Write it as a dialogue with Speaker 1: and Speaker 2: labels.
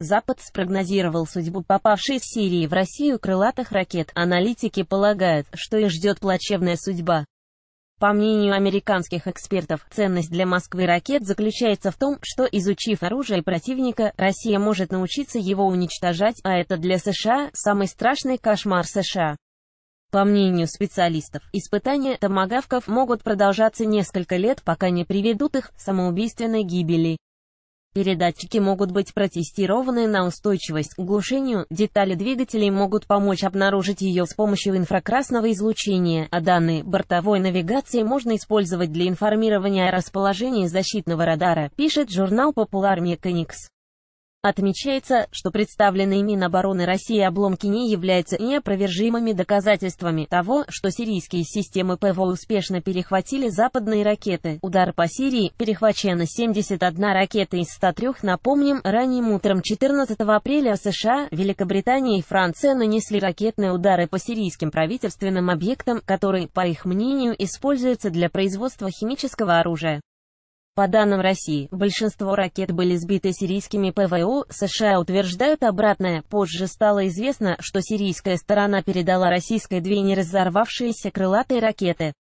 Speaker 1: Запад спрогнозировал судьбу попавшей с Сирии в Россию крылатых ракет. Аналитики полагают, что их ждет плачевная судьба. По мнению американских экспертов, ценность для Москвы ракет заключается в том, что изучив оружие противника, Россия может научиться его уничтожать, а это для США самый страшный кошмар США. По мнению специалистов, испытания томагавков могут продолжаться несколько лет, пока не приведут их к самоубийственной гибели. Передатчики могут быть протестированы на устойчивость к глушению, детали двигателей могут помочь обнаружить ее с помощью инфракрасного излучения, а данные бортовой навигации можно использовать для информирования о расположении защитного радара, пишет журнал Popular Mechanics. Отмечается, что представленные Минобороны России обломки не являются неопровержимыми доказательствами того, что сирийские системы ПВО успешно перехватили западные ракеты. Удар по Сирии перехвачена 71 ракета из 103. Напомним, ранним утром 14 апреля США, Великобритания и Франция нанесли ракетные удары по сирийским правительственным объектам, которые, по их мнению, используются для производства химического оружия. По данным России, большинство ракет были сбиты сирийскими ПВО, США утверждают обратное. Позже стало известно, что сирийская сторона передала российской две неразорвавшиеся крылатые ракеты.